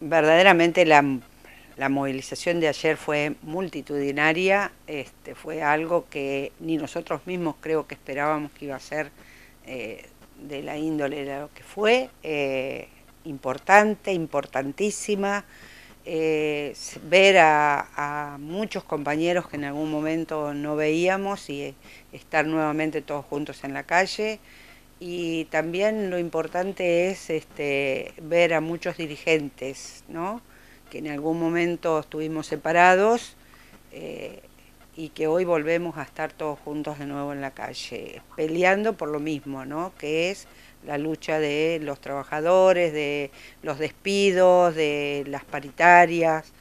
Verdaderamente la, movilización de ayer fue multitudinaria, este, fue algo que ni nosotros mismos creo que esperábamos que iba a ser eh, de la índole de lo que fue, eh, importante, importantísima. Eh, ver a, muchos compañeros que en algún momento no veíamos y estar nuevamente todos juntos en la calle y también lo importante es este, ver a muchos dirigentes, ¿no? que en algún momento estuvimos separados eh, y que hoy volvemos a estar todos juntos de nuevo en la calle, peleando por lo mismo, ¿no? que es la lucha de los trabajadores, de los despidos, de las paritarias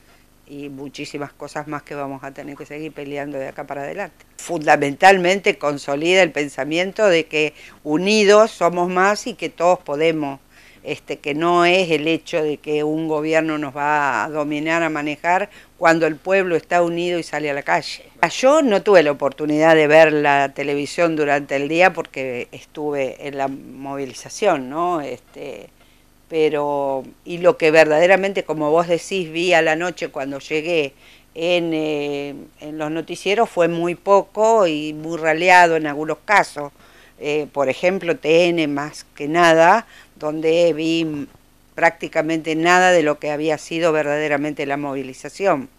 y muchísimas cosas más que vamos a tener que seguir peleando de acá para adelante. Fundamentalmente consolida el pensamiento de que unidos somos más y que todos podemos, este, que no es el hecho de que un gobierno nos va a dominar, a manejar, cuando el pueblo está unido y sale a la calle. Yo no tuve la oportunidad de ver la televisión durante el día porque estuve en la movilización, ¿no? Este, pero y lo que verdaderamente, como vos decís, vi a la noche cuando llegué en, eh, los noticieros fue muy poco y muy raleado en algunos casos. Eh, por ejemplo, TN más que nada, donde vi prácticamente nada de lo que había sido verdaderamente la movilización.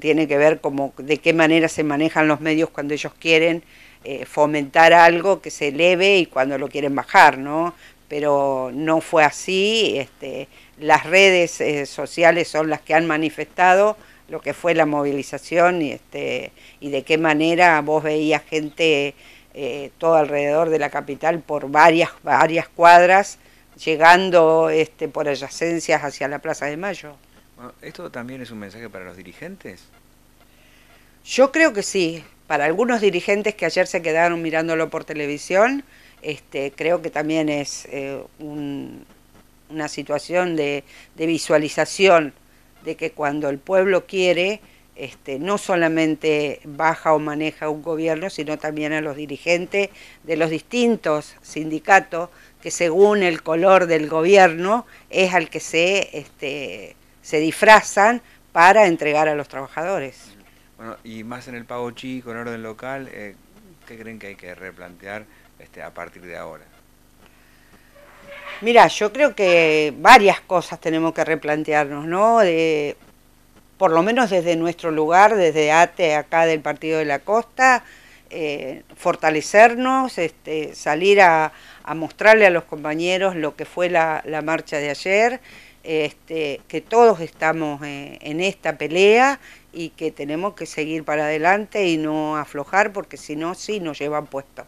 Tiene que ver como de qué manera se manejan los medios cuando ellos quieren eh, fomentar algo que se eleve y cuando lo quieren bajar, ¿no? pero no fue así. Este, las redes eh, sociales son las que han manifestado lo que fue la movilización y, este, de qué manera vos veías gente eh, todo alrededor de la capital por varias, varias cuadras llegando este, por adyacencias hacia la Plaza de Mayo. ¿Esto también es un mensaje para los dirigentes? Yo creo que sí. Para algunos dirigentes que ayer se quedaron mirándolo por televisión, este, creo que también es eh, una situación de, visualización de que cuando el pueblo quiere, este, no solamente baja o maneja un gobierno, sino también a los dirigentes de los distintos sindicatos, que según el color del gobierno es al que se, este, se disfrazan para entregar a los trabajadores. Bueno, y más en el pago chico, en orden local, eh, ¿qué creen que hay que replantear? Este, a partir de ahora? Mira, yo creo que varias cosas tenemos que replantearnos, ¿no? De, por lo menos desde nuestro lugar, desde ATE, acá del Partido de la Costa, eh, fortalecernos, este, salir a, mostrarle a los compañeros lo que fue la, marcha de ayer, este, que todos estamos eh, en esta pelea y que tenemos que seguir para adelante y no aflojar, porque si no, sí nos llevan puesto.